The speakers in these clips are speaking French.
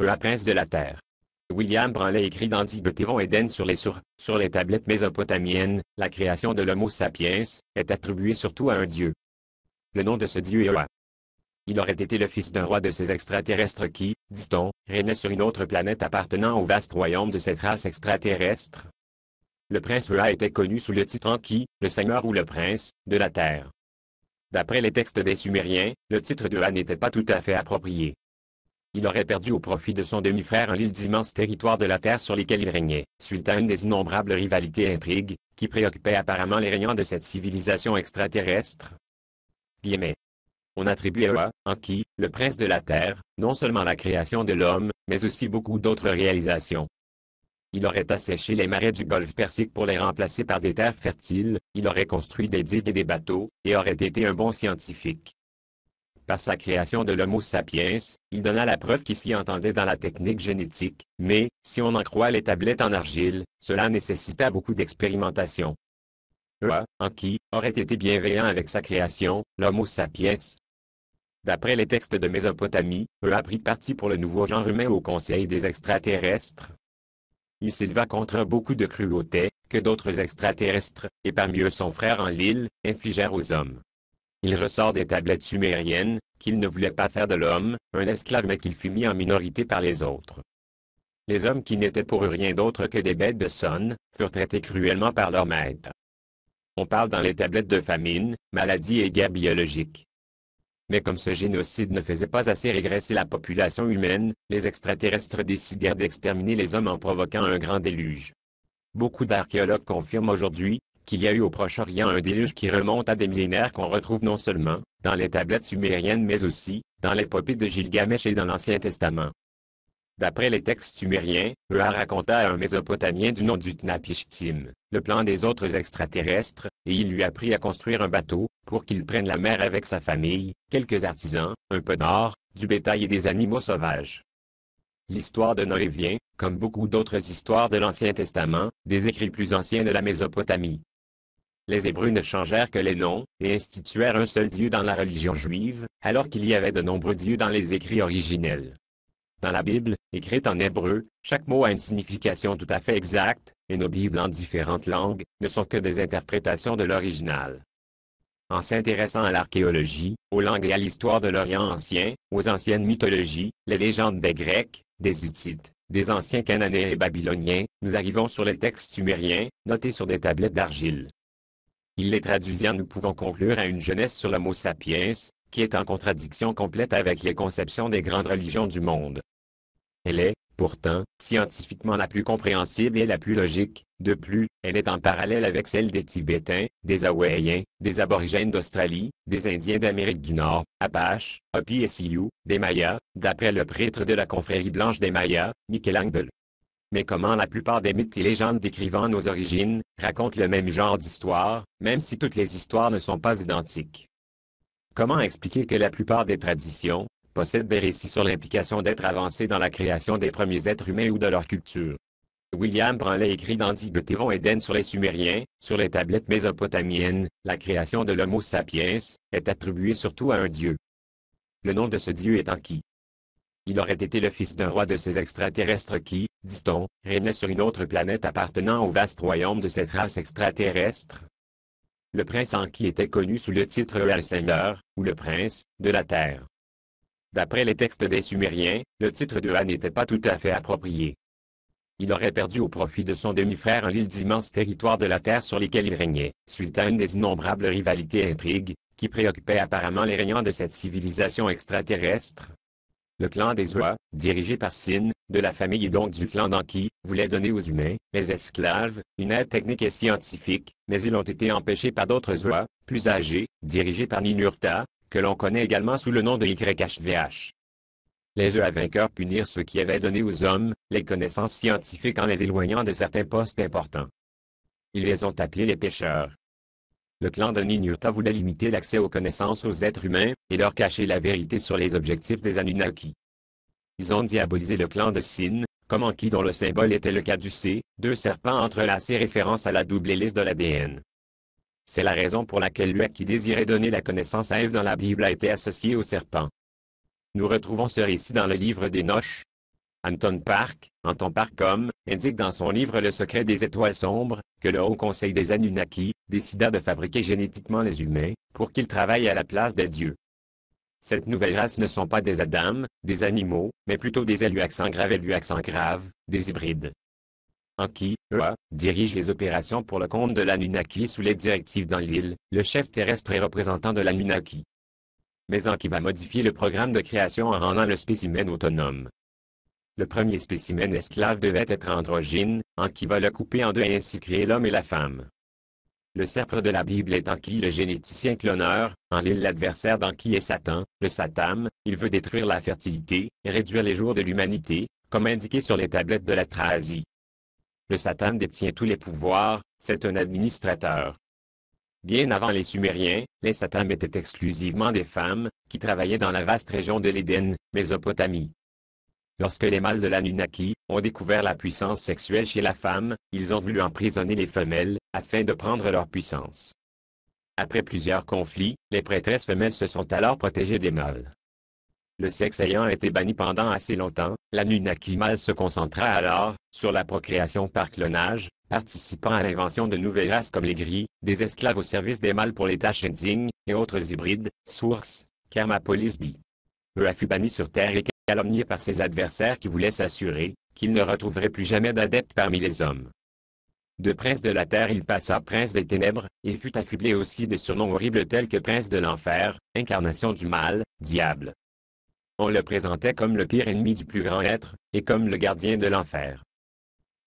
La prince de la terre. William Branley écrit dans Dibutéron Eden sur les sur, sur les tablettes mésopotamiennes, la création de l'Homo sapiens, est attribuée surtout à un dieu. Le nom de ce dieu est E.A. Il aurait été le fils d'un roi de ces extraterrestres qui, dit-on, régnait sur une autre planète appartenant au vaste royaume de cette race extraterrestre. Le prince E.A. était connu sous le titre qui, le seigneur ou le prince, de la terre. D'après les textes des Sumériens, le titre de Ea n'était pas tout à fait approprié il aurait perdu au profit de son demi-frère en l'île d'immenses territoires de la terre sur lesquels il régnait, suite à une des innombrables rivalités et intrigues, qui préoccupaient apparemment les régnants de cette civilisation extraterrestre. Guillemets. On attribue à Anki, le prince de la Terre, non seulement la création de l'homme, mais aussi beaucoup d'autres réalisations. Il aurait asséché les marais du golfe Persique pour les remplacer par des terres fertiles, il aurait construit des digues et des bateaux, et aurait été un bon scientifique. Par sa création de l'Homo sapiens, il donna la preuve qu'il s'y entendait dans la technique génétique, mais, si on en croit les tablettes en argile, cela nécessita beaucoup d'expérimentation. Ea, en qui, aurait été bienveillant avec sa création, l'Homo sapiens. D'après les textes de Mésopotamie, Ea prit parti pour le nouveau genre humain au conseil des extraterrestres. Il s'éleva contre beaucoup de cruautés, que d'autres extraterrestres, et parmi eux son frère en Lille, infligèrent aux hommes. Il ressort des tablettes sumériennes, qu'il ne voulait pas faire de l'homme, un esclave mais qu'il fut mis en minorité par les autres. Les hommes qui n'étaient pour eux rien d'autre que des bêtes de sonne, furent traités cruellement par leur maître. On parle dans les tablettes de famine, maladie et guerre biologique. Mais comme ce génocide ne faisait pas assez régresser la population humaine, les extraterrestres décidèrent d'exterminer les hommes en provoquant un grand déluge. Beaucoup d'archéologues confirment aujourd'hui qu'il y a eu au Proche-Orient un déluge qui remonte à des millénaires qu'on retrouve non seulement dans les tablettes sumériennes mais aussi dans l'épopée de Gilgamesh et dans l'Ancien Testament. D'après les textes sumériens, Ea raconta à un Mésopotamien du nom du d'Utnapishtim le plan des autres extraterrestres, et il lui apprit à construire un bateau, pour qu'il prenne la mer avec sa famille, quelques artisans, un peu d'or, du bétail et des animaux sauvages. L'histoire de Noé vient, comme beaucoup d'autres histoires de l'Ancien Testament, des écrits plus anciens de la Mésopotamie. Les Hébreux ne changèrent que les noms, et instituèrent un seul Dieu dans la religion juive, alors qu'il y avait de nombreux dieux dans les écrits originels. Dans la Bible, écrite en hébreu, chaque mot a une signification tout à fait exacte, et nos Bibles en différentes langues ne sont que des interprétations de l'original. En s'intéressant à l'archéologie, aux langues et à l'histoire de l'Orient ancien, aux anciennes mythologies, les légendes des Grecs, des Hittites, des anciens Cananéens et Babyloniens, nous arrivons sur les textes sumériens, notés sur des tablettes d'argile. Il les traduisit en nous pouvant conclure à une jeunesse sur mot sapiens, qui est en contradiction complète avec les conceptions des grandes religions du monde. Elle est, pourtant, scientifiquement la plus compréhensible et la plus logique, de plus, elle est en parallèle avec celle des Tibétains, des Hawaïens, des Aborigènes d'Australie, des Indiens d'Amérique du Nord, Apache, Hopi et Sioux, des Mayas, d'après le prêtre de la confrérie blanche des Mayas, Michelangelo mais comment la plupart des mythes et légendes décrivant nos origines racontent le même genre d'histoire, même si toutes les histoires ne sont pas identiques. Comment expliquer que la plupart des traditions possèdent des récits sur l'implication d'être avancés dans la création des premiers êtres humains ou de leur culture? William Branley écrit dans Digotéron Eden sur les Sumériens, sur les tablettes mésopotamiennes, la création de l'Homo sapiens est attribuée surtout à un dieu. Le nom de ce dieu est qui il aurait été le fils d'un roi de ces extraterrestres qui, dit-on, régnait sur une autre planète appartenant au vaste royaume de cette race extraterrestre. Le prince Anki était connu sous le titre de ou le prince, de la Terre. D'après les textes des Sumériens, le titre de Han n'était pas tout à fait approprié. Il aurait perdu au profit de son demi-frère en l'île d'immenses territoires de la Terre sur lesquels il régnait, suite à une des innombrables rivalités et intrigues, qui préoccupaient apparemment les régnants de cette civilisation extraterrestre. Le clan des Oies, dirigé par Sin, de la famille et donc du clan d'Anki, voulait donner aux humains, les esclaves, une aide technique et scientifique, mais ils ont été empêchés par d'autres Oies, plus âgés, dirigés par Ninurta, que l'on connaît également sous le nom de YHVH. Les à vainqueurs punirent ceux qui avaient donné aux hommes les connaissances scientifiques en les éloignant de certains postes importants. Ils les ont appelés les pêcheurs. Le clan de Ninyuta voulait limiter l'accès aux connaissances aux êtres humains, et leur cacher la vérité sur les objectifs des Anunnaki. Ils ont diabolisé le clan de Sin, comme Anki dont le symbole était le C, deux serpents entrelacés référence à la double hélice de l'ADN. C'est la raison pour laquelle lui qui désirait donner la connaissance à Eve dans la Bible a été associé au serpent. Nous retrouvons ce récit dans le livre des Noches, Anton Park, Anton Park comme, indique dans son livre Le secret des étoiles sombres, que le Haut Conseil des Anunnaki, décida de fabriquer génétiquement les humains, pour qu'ils travaillent à la place des dieux. Cette nouvelle race ne sont pas des Adams, des animaux, mais plutôt des Eluax graves et Eluax graves, des hybrides. Anki, eux, dirige les opérations pour le compte de l'Anunnaki sous les directives dans l'île, le chef terrestre et représentant de l'Anunnaki. Mais Anki va modifier le programme de création en rendant le spécimen autonome. Le premier spécimen esclave devait être androgyne, en qui va le couper en deux et ainsi créer l'homme et la femme. Le sceptre de la Bible est en qui le généticien cloneur, en l'île l'adversaire dans qui est Satan, le Satan, il veut détruire la fertilité, et réduire les jours de l'humanité, comme indiqué sur les tablettes de la Trasie. Le Satan détient tous les pouvoirs, c'est un administrateur. Bien avant les Sumériens, les Satans étaient exclusivement des femmes, qui travaillaient dans la vaste région de l'Éden, Mésopotamie. Lorsque les mâles de la Nunaki ont découvert la puissance sexuelle chez la femme, ils ont voulu emprisonner les femelles, afin de prendre leur puissance. Après plusieurs conflits, les prêtresses femelles se sont alors protégées des mâles. Le sexe ayant été banni pendant assez longtemps, la Nunaki mâle se concentra alors sur la procréation par clonage, participant à l'invention de nouvelles races comme les gris, des esclaves au service des mâles pour les tâches indignes, et autres hybrides, sources, Kermapolis B. Eux a fut banni sur Terre et calomnié par ses adversaires qui voulaient s'assurer qu'il ne retrouverait plus jamais d'adepte parmi les hommes. De prince de la terre il passa prince des ténèbres, et fut affublé aussi de surnoms horribles tels que prince de l'enfer, incarnation du mal, diable. On le présentait comme le pire ennemi du plus grand être, et comme le gardien de l'enfer.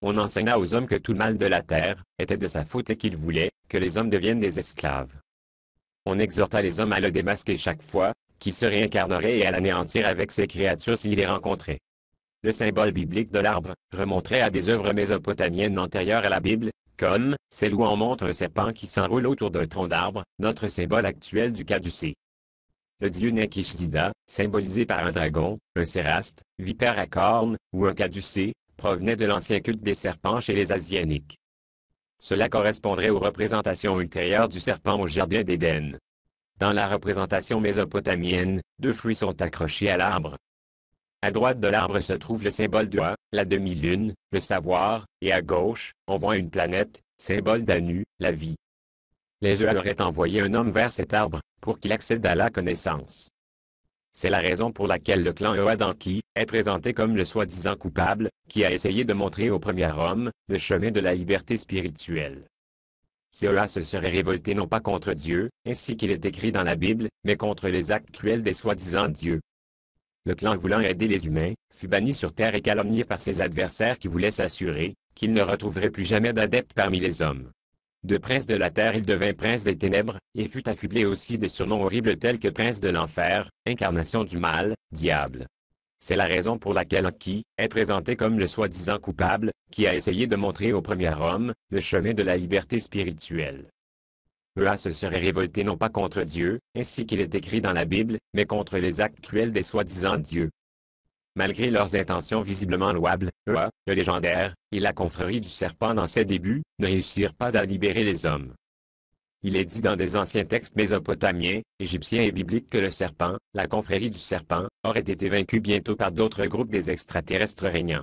On enseigna aux hommes que tout mal de la terre était de sa faute et qu'il voulait que les hommes deviennent des esclaves. On exhorta les hommes à le démasquer chaque fois qui se réincarnerait et à l'anéantir avec ses créatures s'il les rencontrait. Le symbole biblique de l'arbre remonterait à des œuvres mésopotamiennes antérieures à la Bible, comme celle où on montre un serpent qui s'enroule autour d'un tronc d'arbre, notre symbole actuel du caducée. Le dieu Nekishzida, symbolisé par un dragon, un séraste, vipère à cornes, ou un caducée, provenait de l'ancien culte des serpents chez les Asianiques. Cela correspondrait aux représentations ultérieures du serpent au Jardin d'Éden. Dans la représentation mésopotamienne, deux fruits sont accrochés à l'arbre. À droite de l'arbre se trouve le symbole d'Oa, la demi-lune, le savoir, et à gauche, on voit une planète, symbole d'Anu, la vie. Les œufs auraient envoyé un homme vers cet arbre, pour qu'il accède à la connaissance. C'est la raison pour laquelle le clan Oadanki est présenté comme le soi-disant coupable, qui a essayé de montrer au premier homme le chemin de la liberté spirituelle ceux se serait révolté non pas contre Dieu, ainsi qu'il est écrit dans la Bible, mais contre les actes cruels des soi-disant dieux. Le clan voulant aider les humains, fut banni sur terre et calomnié par ses adversaires qui voulaient s'assurer qu'il ne retrouverait plus jamais d'adeptes parmi les hommes. De prince de la terre, il devint prince des ténèbres, et fut affublé aussi des surnoms horribles tels que prince de l'enfer, incarnation du mal, diable. C'est la raison pour laquelle qui est présenté comme le soi-disant coupable, qui a essayé de montrer au premier homme le chemin de la liberté spirituelle. Ea se serait révolté non pas contre Dieu, ainsi qu'il est écrit dans la Bible, mais contre les actes cruels des soi-disant dieux. Malgré leurs intentions visiblement louables, Ea, le légendaire, et la confrérie du serpent dans ses débuts, ne réussirent pas à libérer les hommes. Il est dit dans des anciens textes mésopotamiens, égyptiens et bibliques que le serpent, la confrérie du serpent, aurait été vaincu bientôt par d'autres groupes des extraterrestres régnants.